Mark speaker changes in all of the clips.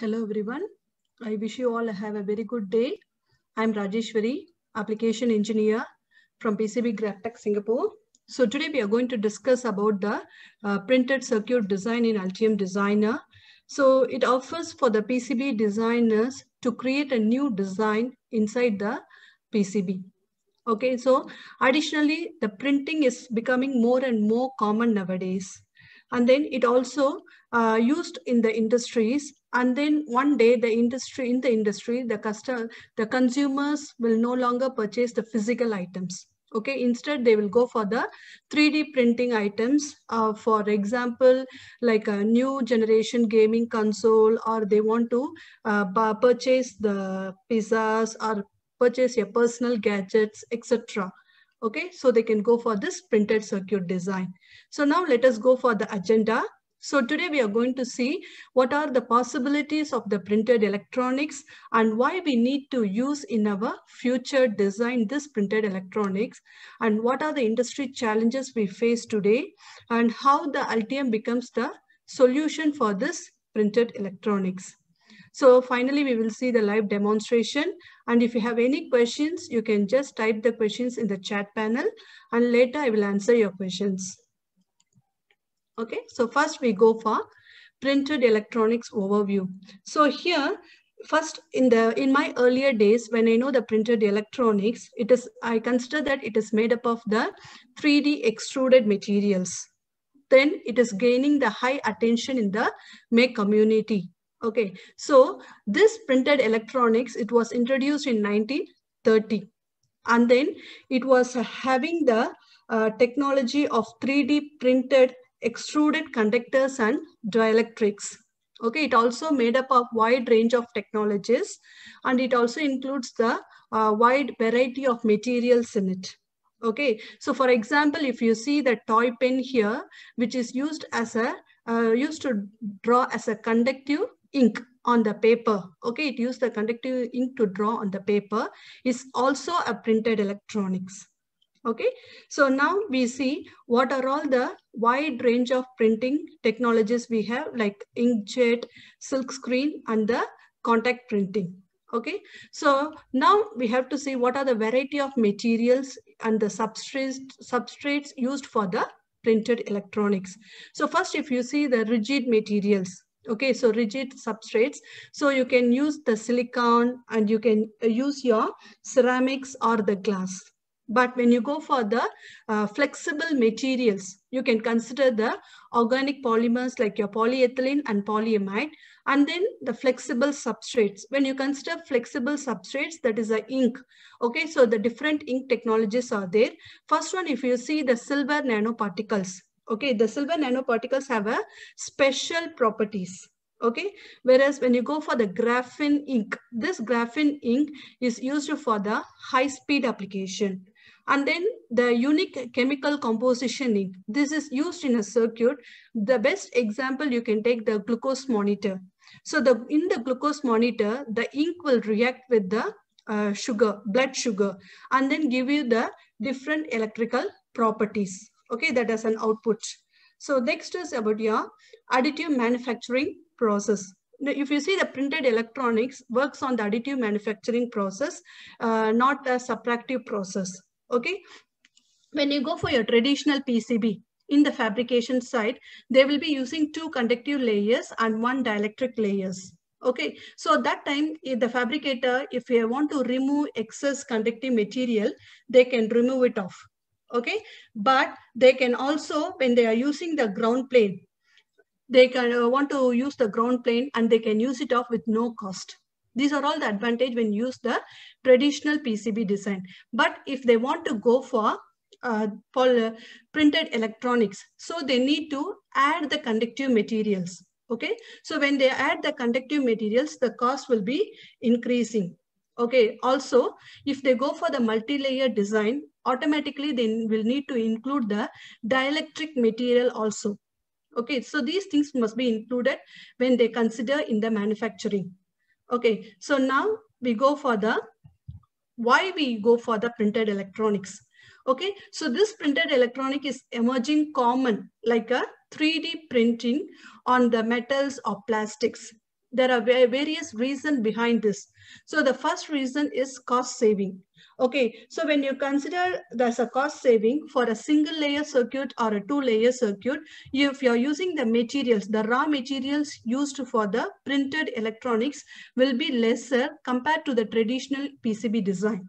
Speaker 1: Hello, everyone. I wish you all have a very good day. I'm Rajeshwari, application engineer from PCB GraphTech Singapore. So today we are going to discuss about the uh, printed circuit design in Altium Designer. So it offers for the PCB designers to create a new design inside the PCB. Okay, so additionally, the printing is becoming more and more common nowadays. And then it also uh, used in the industries and then one day the industry in the industry the customer the consumers will no longer purchase the physical items okay instead they will go for the 3d printing items uh, for example like a new generation gaming console or they want to uh, purchase the pizzas or purchase your personal gadgets etc okay so they can go for this printed circuit design so now let us go for the agenda so today we are going to see what are the possibilities of the printed electronics and why we need to use in our future design this printed electronics and what are the industry challenges we face today and how the LTM becomes the solution for this printed electronics. So finally, we will see the live demonstration. And if you have any questions, you can just type the questions in the chat panel and later I will answer your questions. Okay, so first we go for printed electronics overview. So here, first in the in my earlier days when I know the printed electronics, it is I consider that it is made up of the 3D extruded materials. Then it is gaining the high attention in the make community. Okay, so this printed electronics, it was introduced in 1930. And then it was having the uh, technology of 3D printed extruded conductors and dielectrics. Okay, it also made up of wide range of technologies and it also includes the uh, wide variety of materials in it. Okay, so for example, if you see the toy pen here, which is used as a, uh, used to draw as a conductive ink on the paper. Okay, it used the conductive ink to draw on the paper is also a printed electronics. Okay, so now we see what are all the wide range of printing technologies we have like inkjet, silk screen and the contact printing. Okay, so now we have to see what are the variety of materials and the substrates, substrates used for the printed electronics. So first, if you see the rigid materials, okay, so rigid substrates. So you can use the silicon and you can use your ceramics or the glass. But when you go for the uh, flexible materials, you can consider the organic polymers like your polyethylene and polyamide, and then the flexible substrates. When you consider flexible substrates, that is the ink. Okay, so the different ink technologies are there. First one, if you see the silver nanoparticles. Okay, the silver nanoparticles have a special properties okay whereas when you go for the graphene ink this graphene ink is used for the high speed application and then the unique chemical composition, this is used in a circuit. The best example you can take the glucose monitor. So the in the glucose monitor, the ink will react with the uh, sugar, blood sugar, and then give you the different electrical properties. Okay, that is an output. So next is about your additive manufacturing process. Now, if you see the printed electronics works on the additive manufacturing process, uh, not the subtractive process. Okay. When you go for your traditional PCB, in the fabrication side, they will be using two conductive layers and one dielectric layers. Okay, so that time the fabricator, if they want to remove excess conductive material, they can remove it off. Okay, but they can also, when they are using the ground plane, they can uh, want to use the ground plane and they can use it off with no cost. These are all the advantage when you use the traditional PCB design. But if they want to go uh, for uh, printed electronics, so they need to add the conductive materials. Okay, so when they add the conductive materials, the cost will be increasing. Okay, also, if they go for the multi-layer design, automatically they will need to include the dielectric material also. Okay, so these things must be included when they consider in the manufacturing. Okay, so now we go for the, why we go for the printed electronics. Okay, so this printed electronic is emerging common like a 3D printing on the metals or plastics. There are various reasons behind this. So the first reason is cost saving. Okay, so when you consider there's a cost saving for a single layer circuit or a two layer circuit, if you're using the materials, the raw materials used for the printed electronics will be lesser compared to the traditional PCB design.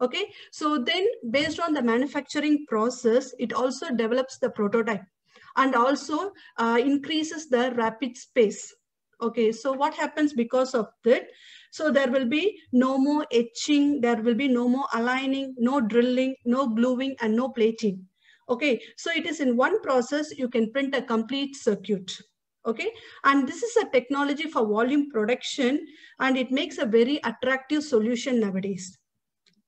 Speaker 1: Okay, so then based on the manufacturing process, it also develops the prototype and also uh, increases the rapid space. Okay, so what happens because of that? So there will be no more etching, there will be no more aligning, no drilling, no gluing and no plating. Okay, so it is in one process you can print a complete circuit. Okay, and this is a technology for volume production and it makes a very attractive solution nowadays.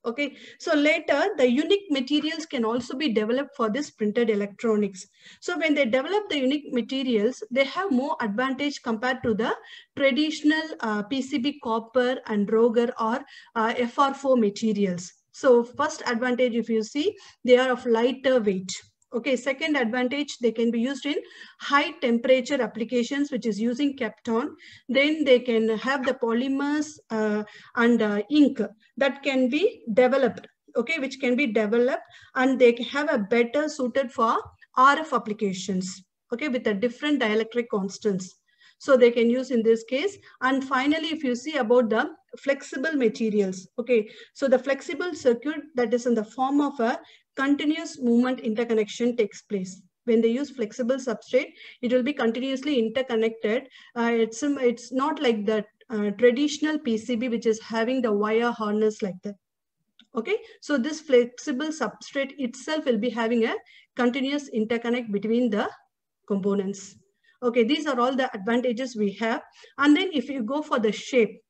Speaker 1: Okay, so later the unique materials can also be developed for this printed electronics. So when they develop the unique materials, they have more advantage compared to the traditional uh, PCB copper and Roger or uh, FR4 materials. So first advantage, if you see, they are of lighter weight. Okay, second advantage, they can be used in high temperature applications, which is using Kapton. Then they can have the polymers uh, and uh, ink that can be developed, okay, which can be developed and they have a better suited for RF applications, okay, with a different dielectric constants. So they can use in this case. And finally, if you see about the flexible materials, okay, so the flexible circuit that is in the form of a continuous movement interconnection takes place. When they use flexible substrate, it will be continuously interconnected. Uh, it's, um, it's not like that uh, traditional PCB, which is having the wire harness like that. Okay, so this flexible substrate itself will be having a continuous interconnect between the components. Okay, these are all the advantages we have. And then if you go for the shape,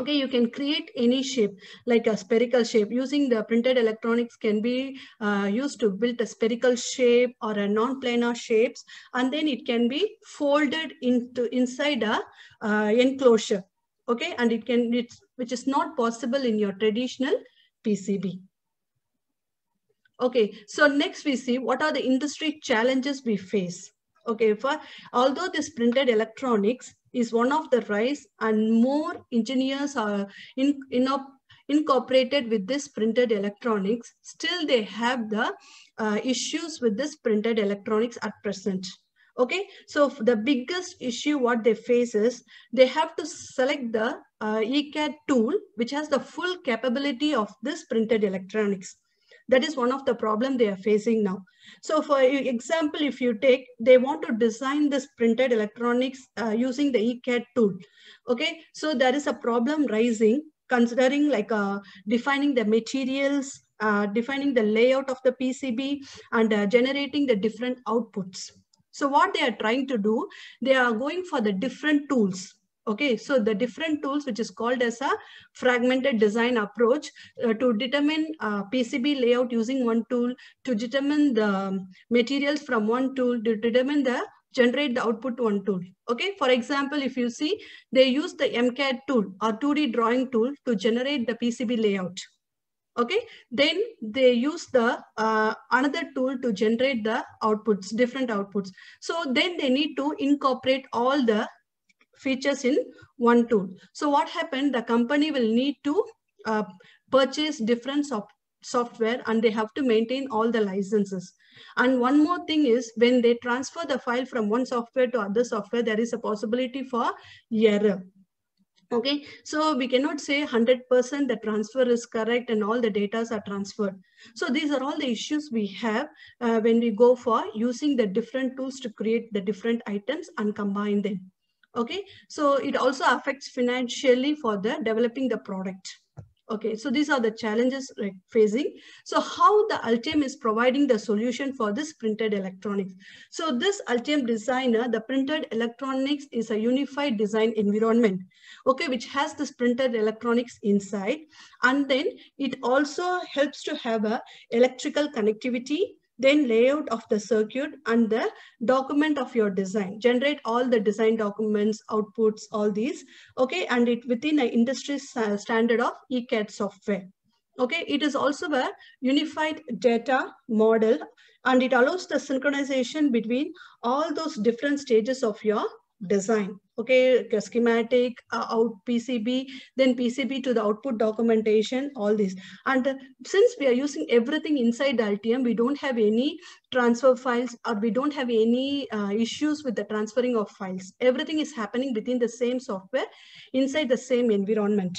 Speaker 1: Okay, you can create any shape like a spherical shape using the printed electronics can be uh, used to build a spherical shape or a non-planar shapes and then it can be folded into inside a uh, enclosure. Okay, and it can, it's, which is not possible in your traditional PCB. Okay, so next we see what are the industry challenges we face. Okay, for although this printed electronics is one of the rise and more engineers are in, in incorporated with this printed electronics. Still they have the uh, issues with this printed electronics at present. Okay, so the biggest issue what they face is they have to select the uh, ECAD tool which has the full capability of this printed electronics. That is one of the problem they are facing now. So for example, if you take, they want to design this printed electronics uh, using the ECAD tool. Okay, so there is a problem rising considering like uh, defining the materials, uh, defining the layout of the PCB and uh, generating the different outputs. So what they are trying to do, they are going for the different tools Okay, so the different tools, which is called as a fragmented design approach uh, to determine uh, PCB layout using one tool, to determine the materials from one tool, to determine the generate the output one tool. Okay, for example, if you see, they use the MCAD tool or 2D drawing tool to generate the PCB layout. Okay, then they use the uh, another tool to generate the outputs, different outputs. So then they need to incorporate all the features in one tool. So what happened, the company will need to uh, purchase different software and they have to maintain all the licenses. And one more thing is when they transfer the file from one software to other software, there is a possibility for error. Okay, so we cannot say 100% the transfer is correct and all the data are transferred. So these are all the issues we have uh, when we go for using the different tools to create the different items and combine them. Okay, so it also affects financially for the developing the product. Okay, so these are the challenges facing. So how the Altium is providing the solution for this printed electronics. So this Altium designer, the printed electronics is a unified design environment, okay, which has this printed electronics inside. And then it also helps to have a electrical connectivity then layout of the circuit and the document of your design. Generate all the design documents, outputs, all these, okay? And it within an industry uh, standard of ECAD software. Okay, it is also a unified data model and it allows the synchronization between all those different stages of your design. Okay, schematic, uh, out PCB, then PCB to the output documentation, all this. And uh, since we are using everything inside Altium, we don't have any transfer files or we don't have any uh, issues with the transferring of files. Everything is happening within the same software, inside the same environment.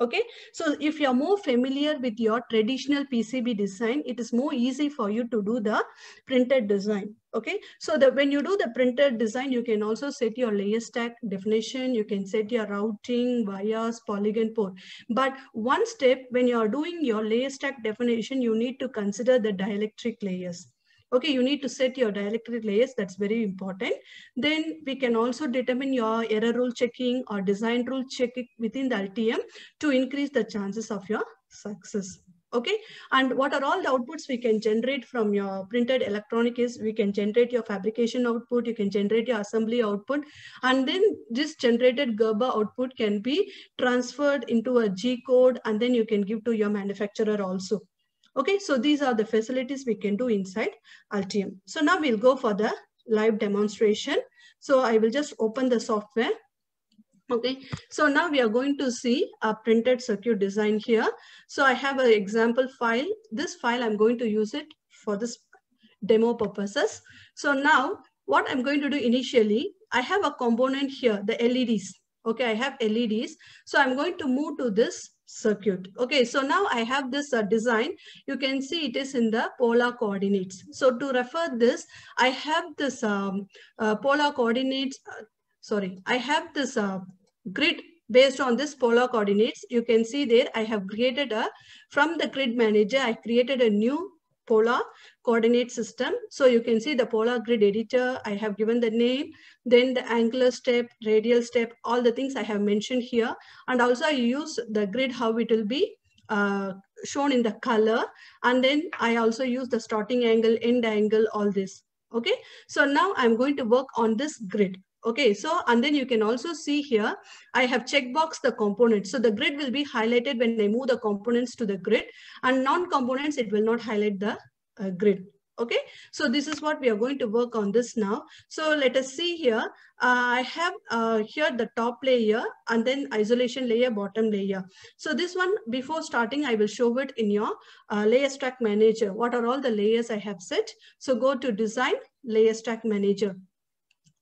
Speaker 1: Okay, so if you're more familiar with your traditional PCB design, it is more easy for you to do the printed design. Okay, so that when you do the printed design, you can also set your layer stack definition, you can set your routing, wires, polygon port. But one step when you're doing your layer stack definition, you need to consider the dielectric layers. Okay, you need to set your dielectric layers. That's very important. Then we can also determine your error rule checking or design rule checking within the LTM to increase the chances of your success okay and what are all the outputs we can generate from your printed electronic is we can generate your fabrication output you can generate your assembly output and then this generated gerber output can be transferred into a g code and then you can give to your manufacturer also Okay, so these are the facilities we can do inside Altium. So now we'll go for the live demonstration. So I will just open the software. Okay, so now we are going to see a printed circuit design here. So I have an example file. This file, I'm going to use it for this demo purposes. So now what I'm going to do initially, I have a component here, the LEDs. Okay, I have LEDs. So I'm going to move to this circuit. Okay, so now I have this uh, design. You can see it is in the polar coordinates. So to refer this, I have this um, uh, polar coordinates, uh, sorry, I have this uh, grid based on this polar coordinates. You can see there I have created a, from the grid manager, I created a new polar coordinate system. So you can see the polar grid editor, I have given the name, then the angular step, radial step, all the things I have mentioned here. And also I use the grid, how it will be uh, shown in the color. And then I also use the starting angle, end angle, all this. Okay, so now I'm going to work on this grid. Okay, so and then you can also see here, I have checkbox the components. So the grid will be highlighted when I move the components to the grid and non-components, it will not highlight the uh, grid. Okay, so this is what we are going to work on this now. So let us see here, uh, I have uh, here the top layer and then isolation layer, bottom layer. So this one before starting, I will show it in your uh, layer stack manager. What are all the layers I have set? So go to design layer stack manager.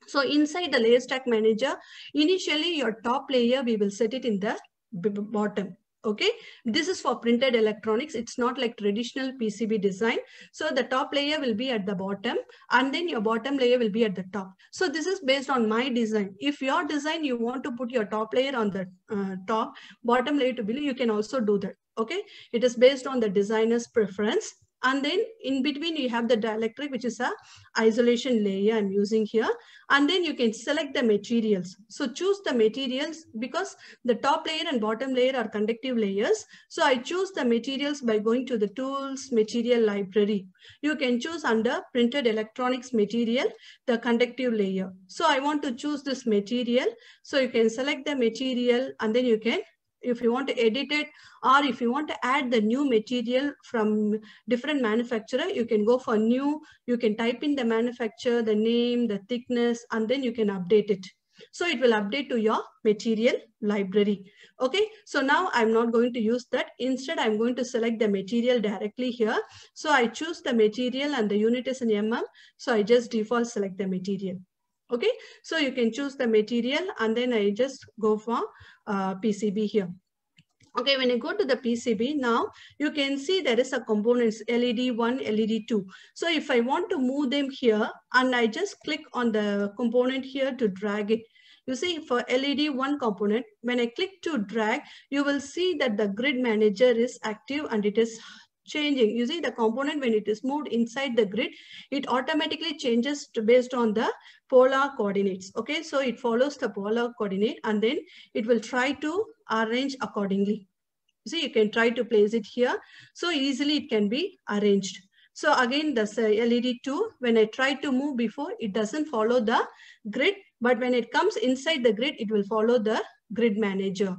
Speaker 1: So inside the layer stack manager, initially your top layer, we will set it in the bottom. Okay, this is for printed electronics. It's not like traditional PCB design. So the top layer will be at the bottom and then your bottom layer will be at the top. So this is based on my design. If your design, you want to put your top layer on the uh, top, bottom layer to below, you can also do that. Okay, it is based on the designer's preference. And then in between, you have the dielectric, which is a isolation layer I'm using here. And then you can select the materials. So choose the materials because the top layer and bottom layer are conductive layers. So I choose the materials by going to the tools material library. You can choose under printed electronics material, the conductive layer. So I want to choose this material. So you can select the material and then you can if you want to edit it or if you want to add the new material from different manufacturer you can go for new you can type in the manufacturer the name the thickness and then you can update it so it will update to your material library. Okay, so now I'm not going to use that. Instead, I'm going to select the material directly here. So I choose the material and the unit is in mm. So I just default select the material. Okay, so you can choose the material and then I just go for uh, PCB here. Okay, when you go to the PCB now, you can see there is a components LED1, LED2. So if I want to move them here and I just click on the component here to drag it, you see for LED1 component, when I click to drag, you will see that the grid manager is active and it is changing using the component when it is moved inside the grid it automatically changes based on the polar coordinates okay so it follows the polar coordinate and then it will try to arrange accordingly see, you can try to place it here so easily it can be arranged so again the led 2 when i try to move before it doesn't follow the grid but when it comes inside the grid it will follow the grid manager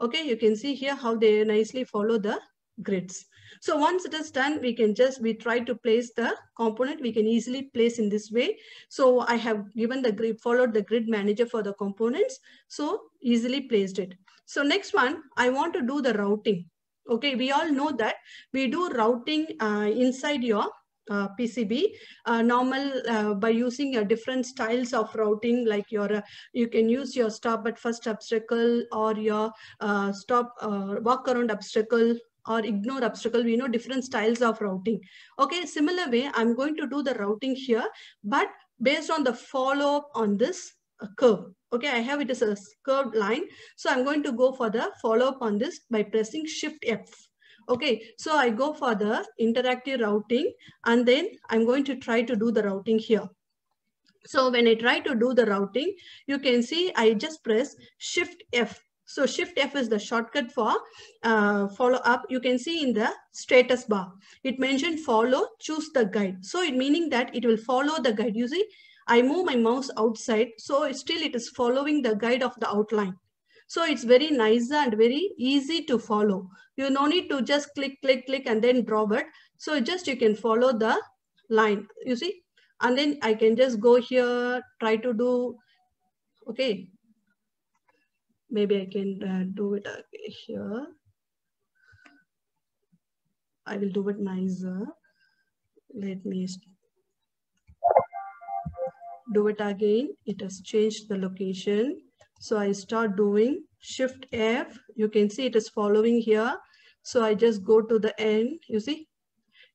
Speaker 1: okay you can see here how they nicely follow the grids. So once it is done, we can just, we try to place the component. We can easily place in this way. So I have given the grid, followed the grid manager for the components. So easily placed it. So next one, I want to do the routing. Okay, we all know that we do routing uh, inside your uh, PCB. Uh, normal uh, by using uh, different styles of routing like your uh, you can use your stop at first obstacle or your uh, stop uh, walk around obstacle or ignore obstacle. We know different styles of routing. Okay, similar way, I'm going to do the routing here, but based on the follow-up on this uh, curve. Okay, I have it as a curved line. So I'm going to go for the follow-up on this by pressing Shift F. Okay, so I go for the interactive routing and then I'm going to try to do the routing here. So when I try to do the routing, you can see I just press Shift F so Shift F is the shortcut for uh, follow up. You can see in the status bar, it mentioned follow, choose the guide. So it meaning that it will follow the guide. You see, I move my mouse outside. So still it is following the guide of the outline. So it's very nice and very easy to follow. You no need to just click, click, click and then draw it. So just you can follow the line, you see. And then I can just go here, try to do, okay, maybe I can uh, do it uh, here. I will do it nicer. Let me do it again. It has changed the location. So I start doing shift F. You can see it is following here. So I just go to the end, you see,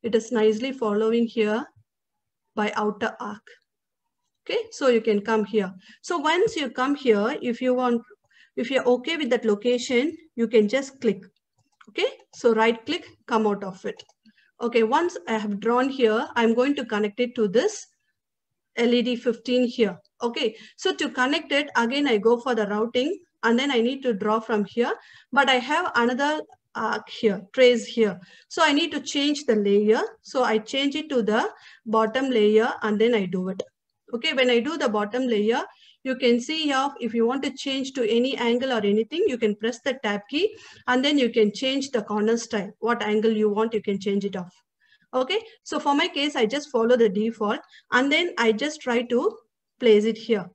Speaker 1: it is nicely following here by outer arc. Okay, so you can come here. So once you come here, if you want if you're okay with that location, you can just click. Okay, so right click, come out of it. Okay, once I have drawn here, I'm going to connect it to this LED 15 here. Okay, so to connect it, again, I go for the routing and then I need to draw from here, but I have another arc here, trace here. So I need to change the layer. So I change it to the bottom layer and then I do it. Okay, when I do the bottom layer, you can see here if you want to change to any angle or anything, you can press the tab key and then you can change the corner style. What angle you want, you can change it off. Okay, so for my case, I just follow the default and then I just try to place it here.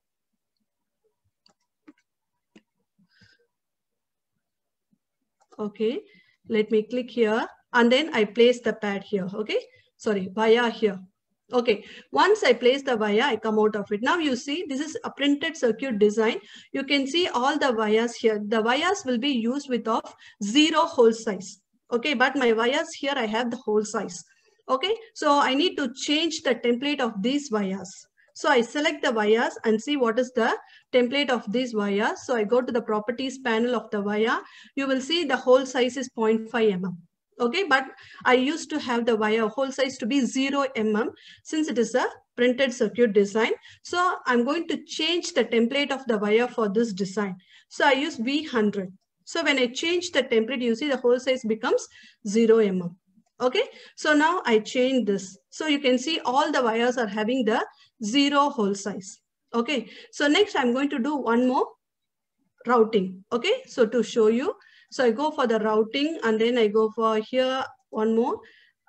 Speaker 1: Okay, let me click here and then I place the pad here. Okay, sorry, via here. Okay, once I place the wire, I come out of it. Now you see, this is a printed circuit design. You can see all the wires here. The wires will be used with of zero hole size. Okay, but my wires here, I have the hole size. Okay, so I need to change the template of these wires. So I select the wires and see what is the template of these wires. So I go to the properties panel of the wire. You will see the hole size is 0.5 mm okay but i used to have the wire hole size to be 0 mm since it is a printed circuit design so i'm going to change the template of the wire for this design so i use v100 so when i change the template you see the hole size becomes 0 mm okay so now i change this so you can see all the wires are having the zero hole size okay so next i'm going to do one more routing okay so to show you so I go for the routing and then I go for here one more.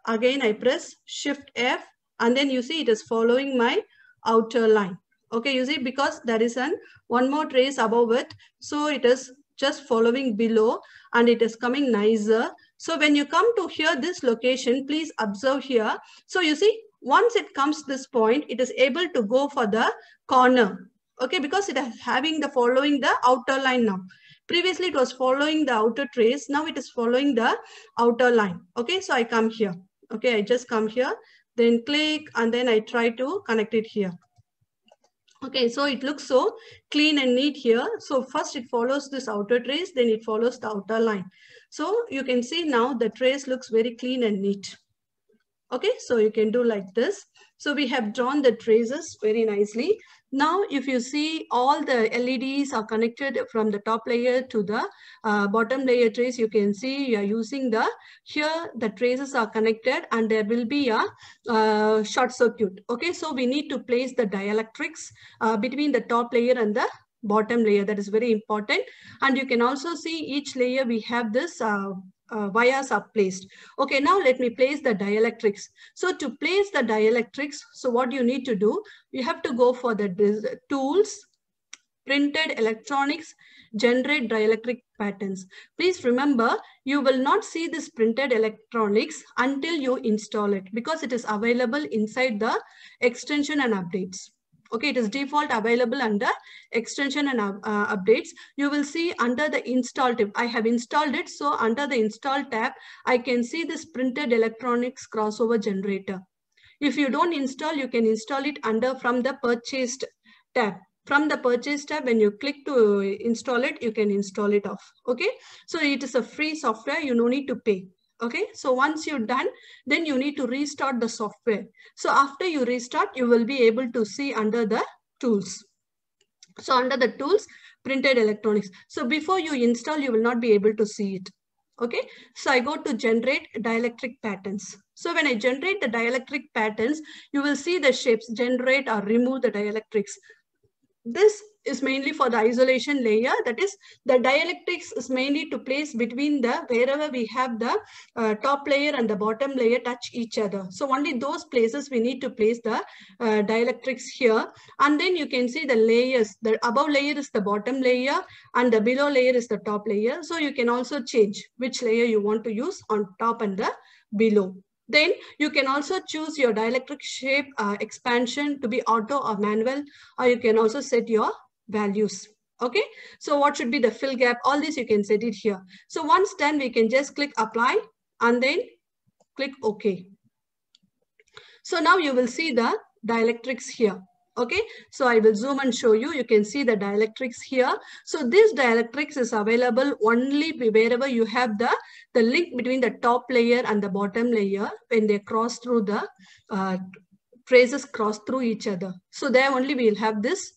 Speaker 1: Again, I press shift F and then you see it is following my outer line. Okay, you see because there is an one more trace above it. So it is just following below and it is coming nicer. So when you come to here, this location, please observe here. So you see, once it comes this point, it is able to go for the corner. Okay, because it is having the following the outer line now. Previously, it was following the outer trace. Now it is following the outer line. Okay, so I come here. Okay, I just come here, then click, and then I try to connect it here. Okay, so it looks so clean and neat here. So first it follows this outer trace, then it follows the outer line. So you can see now the trace looks very clean and neat. Okay, so you can do like this. So we have drawn the traces very nicely. Now, if you see all the LEDs are connected from the top layer to the uh, bottom layer trace, you can see you are using the, here the traces are connected and there will be a uh, short circuit. Okay, so we need to place the dielectrics uh, between the top layer and the bottom layer that is very important and you can also see each layer we have this uh, uh, wires are placed. Okay, now let me place the dielectrics. So to place the dielectrics, so what you need to do, you have to go for the tools, printed electronics, generate dielectric patterns. Please remember, you will not see this printed electronics until you install it because it is available inside the extension and updates okay it is default available under extension and uh, uh, updates you will see under the install tab i have installed it so under the install tab i can see this printed electronics crossover generator if you don't install you can install it under from the purchased tab from the purchase tab when you click to install it you can install it off okay so it is a free software you no need to pay okay so once you're done then you need to restart the software so after you restart you will be able to see under the tools so under the tools printed electronics so before you install you will not be able to see it okay so i go to generate dielectric patterns so when i generate the dielectric patterns you will see the shapes generate or remove the dielectrics this is mainly for the isolation layer. That is, the dielectrics is mainly to place between the, wherever we have the uh, top layer and the bottom layer touch each other. So only those places we need to place the uh, dielectrics here. And then you can see the layers. The above layer is the bottom layer and the below layer is the top layer. So you can also change which layer you want to use on top and the below. Then you can also choose your dielectric shape uh, expansion to be auto or manual, or you can also set your values. Okay, so what should be the fill gap? All this you can set it here. So once done, we can just click apply and then click OK. So now you will see the dielectrics here. Okay, so I will zoom and show you. You can see the dielectrics here. So this dielectrics is available only wherever you have the, the link between the top layer and the bottom layer when they cross through the uh, traces cross through each other. So there only we'll have this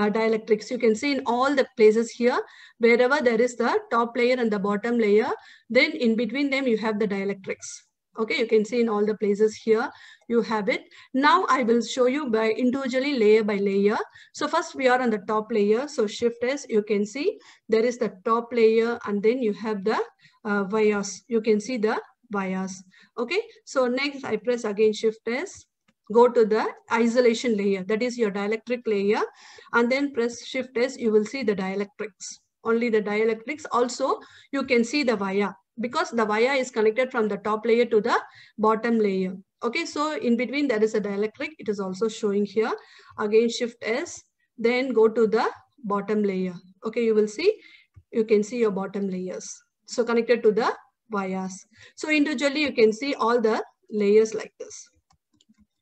Speaker 1: uh, dielectrics. You can see in all the places here, wherever there is the top layer and the bottom layer, then in between them you have the dielectrics. Okay, you can see in all the places here, you have it. Now I will show you by individually layer by layer. So first we are on the top layer. So shift S, you can see there is the top layer and then you have the uh, bias. You can see the bias. Okay, so next I press again shift S go to the isolation layer, that is your dielectric layer, and then press Shift S, you will see the dielectrics. Only the dielectrics. Also, you can see the wire because the wire is connected from the top layer to the bottom layer. Okay, so in between there is a dielectric. It is also showing here. Again, Shift S, then go to the bottom layer. Okay, you will see, you can see your bottom layers. So connected to the wires. So individually you can see all the layers like this.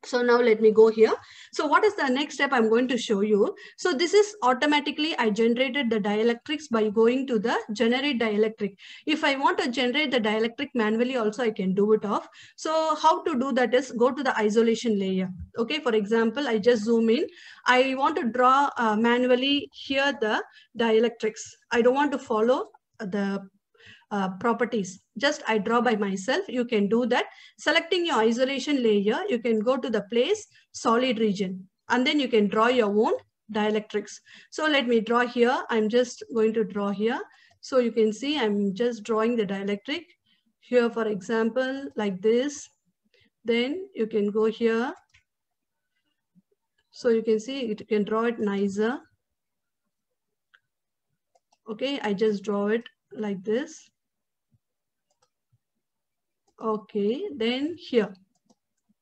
Speaker 1: So now let me go here. So what is the next step I'm going to show you? So this is automatically I generated the dielectrics by going to the generate dielectric. If I want to generate the dielectric manually also I can do it off. So how to do that is go to the isolation layer. Okay, for example, I just zoom in. I want to draw uh, manually here the dielectrics. I don't want to follow the uh, properties. Just I draw by myself, you can do that. Selecting your isolation layer, you can go to the place solid region and then you can draw your own dielectrics. So let me draw here. I'm just going to draw here. So you can see I'm just drawing the dielectric here, for example, like this. Then you can go here. So you can see it, you can draw it nicer. Okay, I just draw it like this. Okay, then here,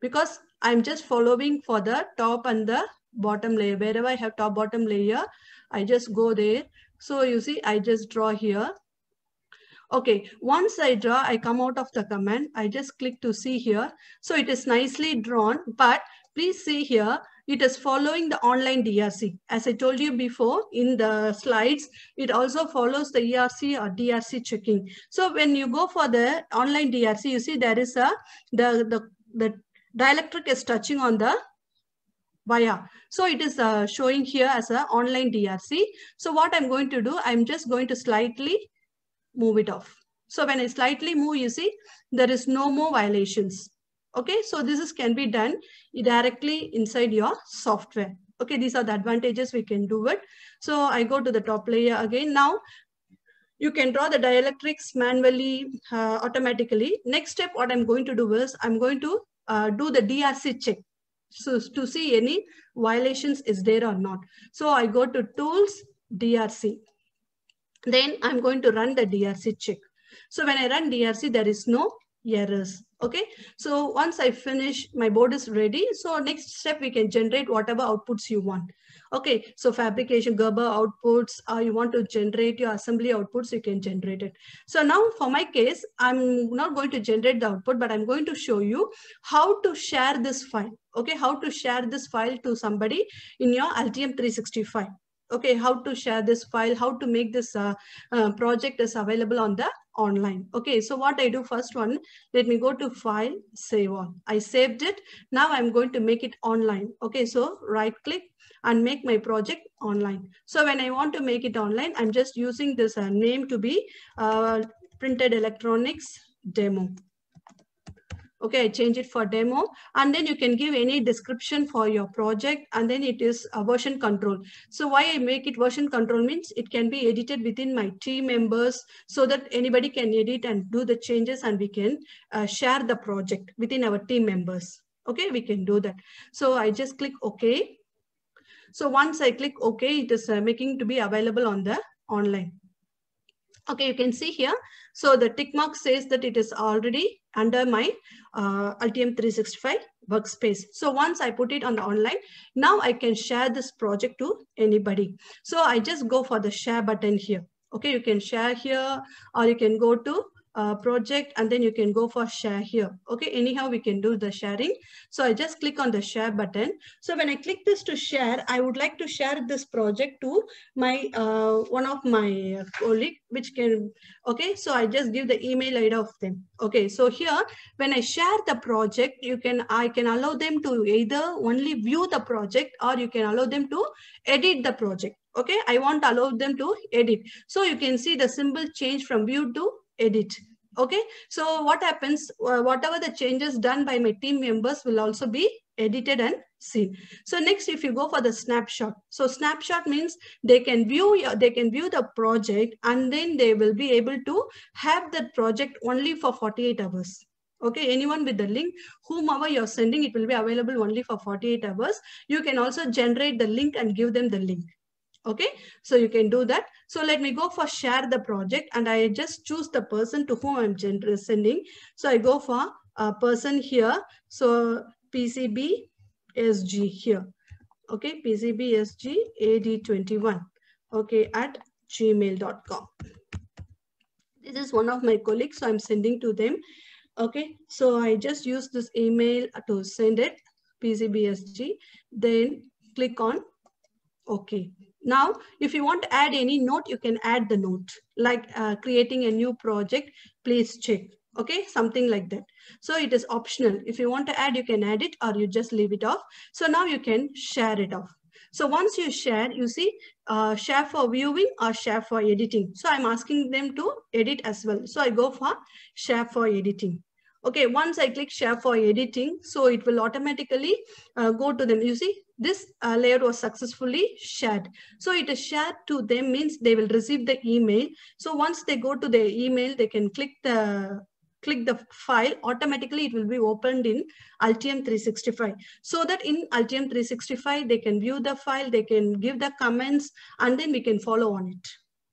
Speaker 1: because I'm just following for the top and the bottom layer. Wherever I have top bottom layer, I just go there. So you see, I just draw here. Okay, once I draw, I come out of the command. I just click to see here. So it is nicely drawn, but please see here, it is following the online DRC. As I told you before in the slides, it also follows the ERC or DRC checking. So when you go for the online DRC, you see there is a, the, the, the dielectric is touching on the wire. So it is uh, showing here as an online DRC. So what I'm going to do, I'm just going to slightly move it off. So when I slightly move, you see, there is no more violations. Okay, so this is can be done directly inside your software. Okay, these are the advantages we can do it. So I go to the top layer again. Now you can draw the dielectrics manually uh, automatically. Next step, what I'm going to do is I'm going to uh, do the DRC check so to see any violations is there or not. So I go to tools, DRC. Then I'm going to run the DRC check. So when I run DRC, there is no errors. Okay, so once I finish, my board is ready. So next step, we can generate whatever outputs you want. Okay, so fabrication, Gerber outputs, or uh, you want to generate your assembly outputs, you can generate it. So now for my case, I'm not going to generate the output, but I'm going to show you how to share this file. Okay, how to share this file to somebody in your Altium 365 okay, how to share this file, how to make this uh, uh, project is available on the online. Okay, so what I do first one, let me go to file, save all. I saved it. Now I'm going to make it online. Okay, so right click and make my project online. So when I want to make it online, I'm just using this uh, name to be uh, printed electronics demo. Okay, I change it for demo. And then you can give any description for your project and then it is a version control. So why I make it version control means it can be edited within my team members so that anybody can edit and do the changes and we can uh, share the project within our team members. Okay, we can do that. So I just click OK. So once I click OK, it is uh, making to be available on the online. Okay, you can see here. So the tick mark says that it is already under my uh, Altium 365 workspace. So once I put it on the online, now I can share this project to anybody. So I just go for the share button here. Okay, you can share here or you can go to uh, project and then you can go for share here. Okay, anyhow, we can do the sharing. So I just click on the share button. So when I click this to share, I would like to share this project to my uh, one of my colleague, which can, okay, so I just give the email ID of them. Okay, so here, when I share the project, you can, I can allow them to either only view the project or you can allow them to edit the project. Okay, I want to allow them to edit. So you can see the symbol change from view to edit okay so what happens uh, whatever the changes done by my team members will also be edited and seen so next if you go for the snapshot so snapshot means they can view they can view the project and then they will be able to have that project only for 48 hours okay anyone with the link whomever you're sending it will be available only for 48 hours you can also generate the link and give them the link Okay, so you can do that. So let me go for share the project and I just choose the person to whom I'm sending. So I go for a person here. So PCB SG here. Okay, PCB SG AD21. Okay, at gmail.com. This is one of my colleagues, so I'm sending to them. Okay, so I just use this email to send it, PCBSG, then click on OK. Now, if you want to add any note, you can add the note, like uh, creating a new project, please check. Okay, something like that. So it is optional. If you want to add, you can add it or you just leave it off. So now you can share it off. So once you share, you see uh, share for viewing or share for editing. So I'm asking them to edit as well. So I go for share for editing. Okay, once I click share for editing, so it will automatically uh, go to them. You see, this uh, layer was successfully shared. So it is shared to them means they will receive the email. So once they go to their email, they can click the click the file, automatically it will be opened in Altium 365. So that in Altium 365, they can view the file, they can give the comments, and then we can follow on it.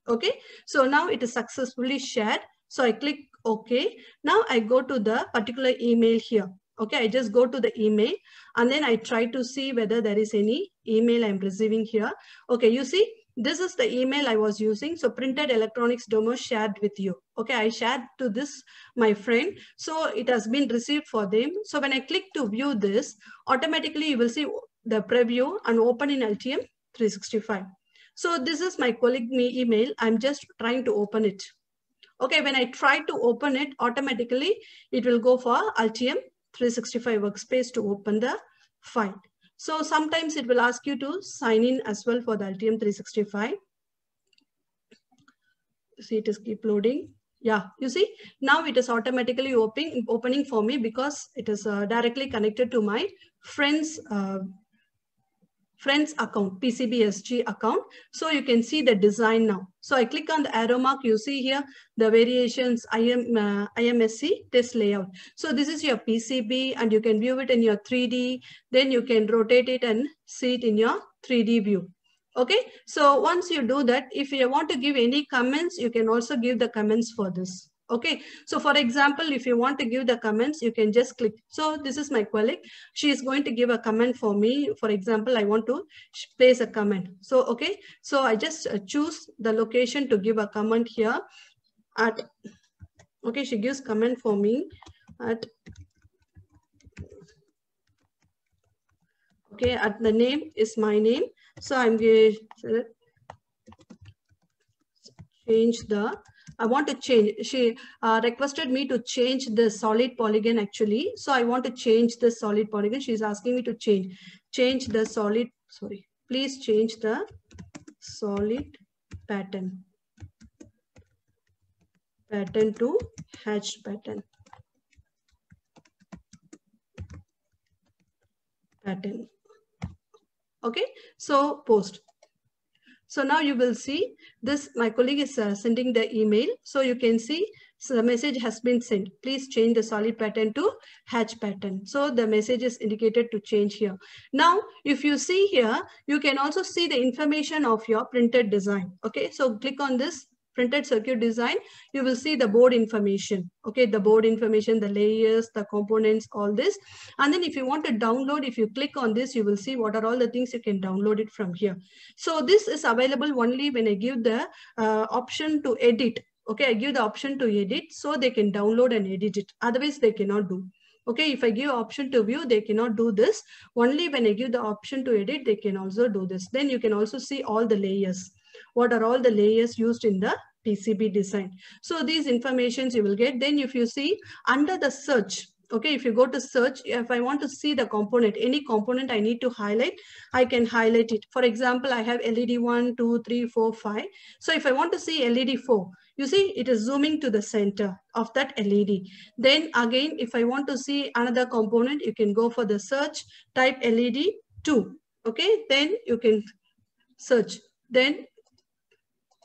Speaker 1: Okay, so now it is successfully shared. So I click OK. Now I go to the particular email here. Okay, I just go to the email and then I try to see whether there is any email I'm receiving here. Okay, you see, this is the email I was using. So printed electronics demo shared with you. Okay, I shared to this, my friend. So it has been received for them. So when I click to view this, automatically you will see the preview and open in LTM 365. So this is my colleague me email. I'm just trying to open it. Okay, when I try to open it, automatically it will go for LTM 365 workspace to open the file. So sometimes it will ask you to sign in as well for the Altium 365. See, it is keep loading. Yeah, you see, now it is automatically opening, opening for me because it is uh, directly connected to my friend's uh, friend's account, PCBSG account. So you can see the design now. So I click on the arrow mark. You see here the variations IM, uh, IMSC test layout. So this is your PCB and you can view it in your 3D. Then you can rotate it and see it in your 3D view. Okay, so once you do that, if you want to give any comments, you can also give the comments for this. Okay, so for example, if you want to give the comments, you can just click. So this is my colleague. She is going to give a comment for me. For example, I want to place a comment. So, okay, so I just uh, choose the location to give a comment here at, okay, she gives comment for me at okay at the name is my name so i'm going to change the I want to change, she uh, requested me to change the solid polygon actually. So I want to change the solid polygon. She's asking me to change, change the solid, sorry, please change the solid pattern. Pattern to hatch pattern. Pattern. Okay, so post. So now you will see this, my colleague is uh, sending the email. So you can see, so the message has been sent. Please change the solid pattern to hatch pattern. So the message is indicated to change here. Now, if you see here, you can also see the information of your printed design. Okay, so click on this printed circuit design, you will see the board information. Okay, the board information, the layers, the components, all this. And then if you want to download, if you click on this, you will see what are all the things you can download it from here. So this is available only when I give the uh, option to edit. Okay, I give the option to edit so they can download and edit it. Otherwise, they cannot do. Okay, if I give option to view, they cannot do this. Only when I give the option to edit, they can also do this. Then you can also see all the layers what are all the layers used in the PCB design. So these informations you will get. Then if you see under the search, okay, if you go to search, if I want to see the component, any component I need to highlight, I can highlight it. For example, I have LED 1, 2, 3, 4, 5. So if I want to see LED 4, you see it is zooming to the center of that LED. Then again, if I want to see another component, you can go for the search, type LED 2. Okay, then you can search. Then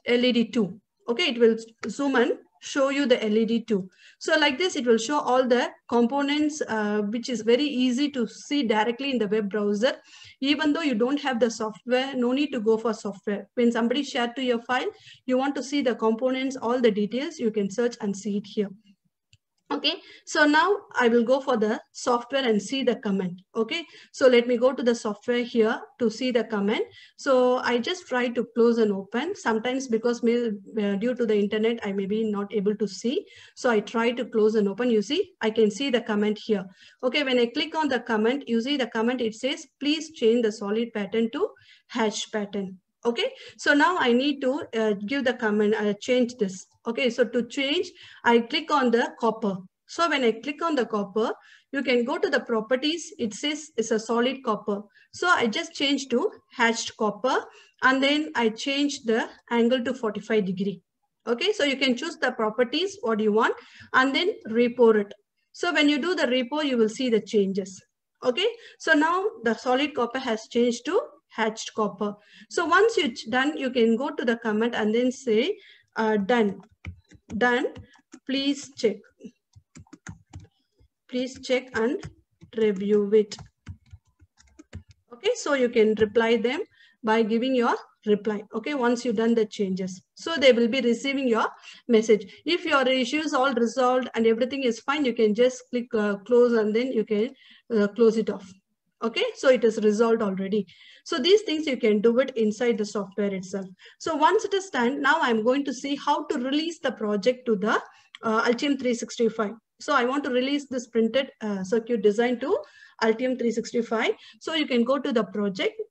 Speaker 1: LED2. Okay, it will zoom and show you the LED2. So like this, it will show all the components, uh, which is very easy to see directly in the web browser. Even though you don't have the software, no need to go for software. When somebody shared to your file, you want to see the components, all the details, you can search and see it here. Okay, so now I will go for the software and see the comment. Okay, so let me go to the software here to see the comment. So I just try to close and open. Sometimes because may, uh, due to the internet, I may be not able to see. So I try to close and open. You see, I can see the comment here. Okay, when I click on the comment, you see the comment, it says, please change the solid pattern to hash pattern. Okay, so now I need to uh, give the comment, uh, change this. Okay, so to change, I click on the copper. So when I click on the copper, you can go to the properties. It says it's a solid copper. So I just change to hatched copper and then I change the angle to 45 degree. Okay, so you can choose the properties, what you want, and then repo it. So when you do the repo, you will see the changes. Okay, so now the solid copper has changed to hatched copper. So once you done, you can go to the comment and then say uh, done. Done. Please check. Please check and review it. Okay, so you can reply them by giving your reply. Okay, once you have done the changes. So they will be receiving your message. If your issue is all resolved and everything is fine, you can just click uh, close and then you can uh, close it off. Okay, so it is resolved already. So these things you can do it inside the software itself. So once it is done, now I'm going to see how to release the project to the uh, Altium 365. So I want to release this printed uh, circuit design to Altium 365. So you can go to the project.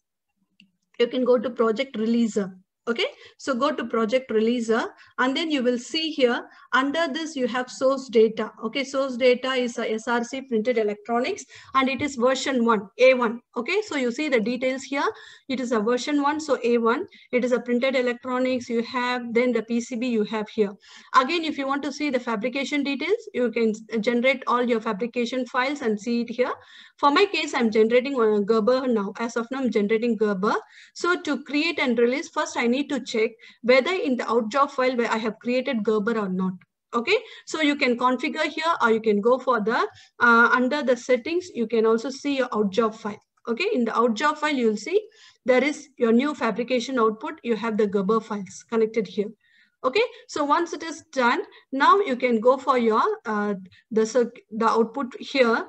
Speaker 1: You can go to project releaser. Okay, so go to project releaser and then you will see here under this you have source data. Okay, source data is a SRC printed electronics and it is version 1, A1. Okay, so you see the details here. It is a version 1, so A1. It is a printed electronics you have, then the PCB you have here. Again, if you want to see the fabrication details, you can generate all your fabrication files and see it here. For my case, I'm generating uh, Gerber now. As of now, I'm generating Gerber. So to create and release, first I need to check whether in the outjob file where I have created Gerber or not okay so you can configure here or you can go for the uh, under the settings you can also see your out job file okay in the out job file you'll see there is your new fabrication output you have the gerber files connected here okay so once it is done now you can go for your uh, the the output here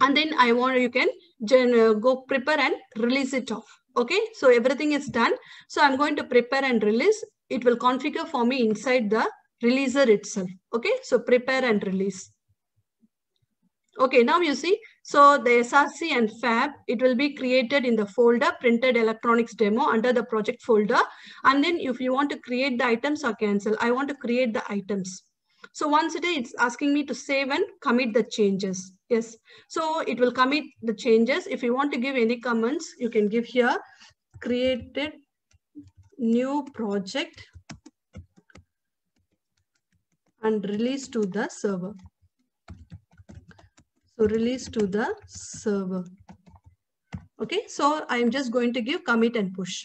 Speaker 1: and then I want you can uh, go prepare and release it off. Okay, so everything is done. So I'm going to prepare and release. It will configure for me inside the releaser itself. Okay, so prepare and release. Okay, now you see, so the SRC and FAB, it will be created in the folder printed electronics demo under the project folder. And then if you want to create the items or cancel, I want to create the items. So once it is asking me to save and commit the changes. Yes. So it will commit the changes. If you want to give any comments, you can give here. Created new project and release to the server. So release to the server. Okay, so I'm just going to give commit and push.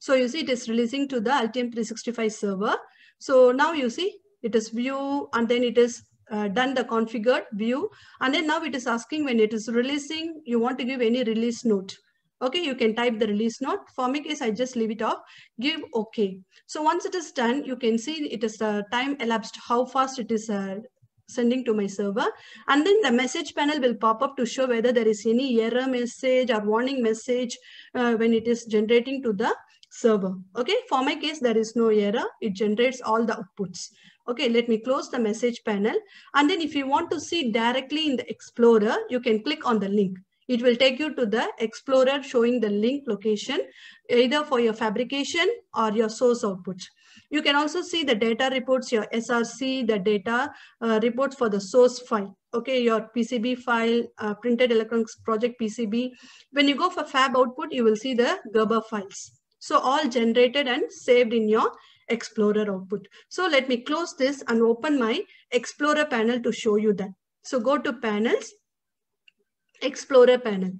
Speaker 1: So you see it is releasing to the Altium 365 server. So now you see it is view and then it is uh, done the configured view and then now it is asking when it is releasing you want to give any release note okay you can type the release note for me case i just leave it off give okay so once it is done you can see it is the uh, time elapsed how fast it is uh, sending to my server and then the message panel will pop up to show whether there is any error message or warning message uh, when it is generating to the server okay for my case there is no error it generates all the outputs Okay, let me close the message panel. And then if you want to see directly in the Explorer, you can click on the link. It will take you to the Explorer showing the link location, either for your fabrication or your source output. You can also see the data reports, your SRC, the data uh, reports for the source file. Okay, your PCB file, uh, printed electronics project PCB. When you go for fab output, you will see the Gerber files. So all generated and saved in your Explorer output. So let me close this and open my Explorer panel to show you that. So go to panels, Explorer panel.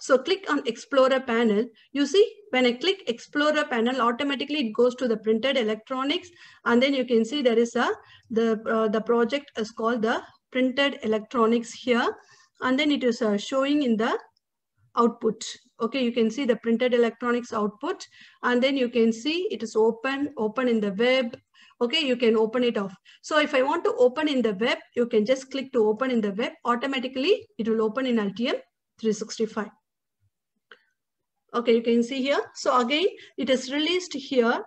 Speaker 1: So click on Explorer panel. You see, when I click Explorer panel, automatically it goes to the printed electronics. And then you can see there is a, the, uh, the project is called the printed electronics here. And then it is uh, showing in the output. Okay, you can see the printed electronics output and then you can see it is open, open in the web. Okay, you can open it off. So if I want to open in the web, you can just click to open in the web. Automatically, it will open in Altium 365. Okay, you can see here. So again, it is released here.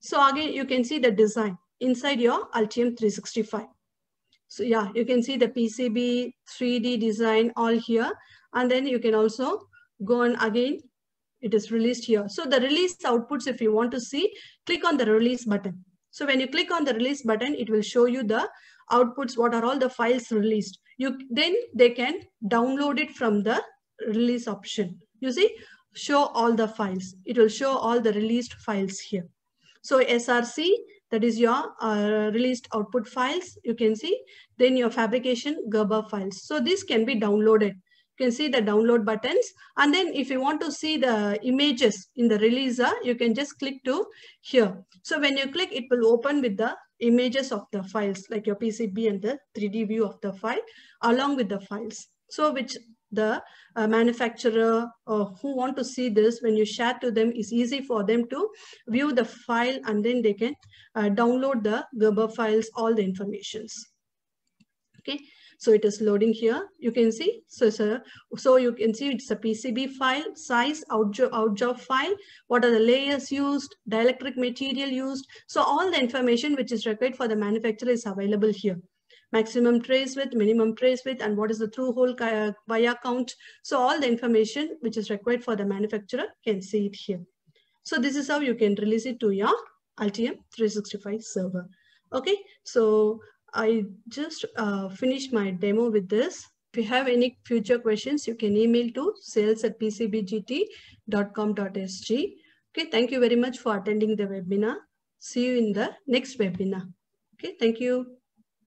Speaker 1: So again, you can see the design inside your Altium 365. So yeah, you can see the PCB, 3D design all here. And then you can also gone again, it is released here. So the release outputs, if you want to see, click on the release button. So when you click on the release button, it will show you the outputs, what are all the files released. You Then they can download it from the release option. You see, show all the files. It will show all the released files here. So SRC, that is your uh, released output files, you can see. Then your fabrication Gerber files. So this can be downloaded you can see the download buttons. And then if you want to see the images in the releaser, you can just click to here. So when you click, it will open with the images of the files, like your PCB and the 3D view of the file, along with the files. So which the uh, manufacturer or uh, who want to see this, when you share to them, it's easy for them to view the file and then they can uh, download the Gerber files, all the informations. Okay. So it is loading here. You can see, so, so, so you can see it's a PCB file, size, out job file, what are the layers used, dielectric material used. So all the information which is required for the manufacturer is available here maximum trace width, minimum trace width, and what is the through hole via count. So all the information which is required for the manufacturer can see it here. So this is how you can release it to your Altium 365 server. Okay, so I just uh, finished my demo with this. If you have any future questions, you can email to sales at pcbgt.com.sg. Okay, thank you very much for attending the webinar. See you in the next webinar. Okay, thank you.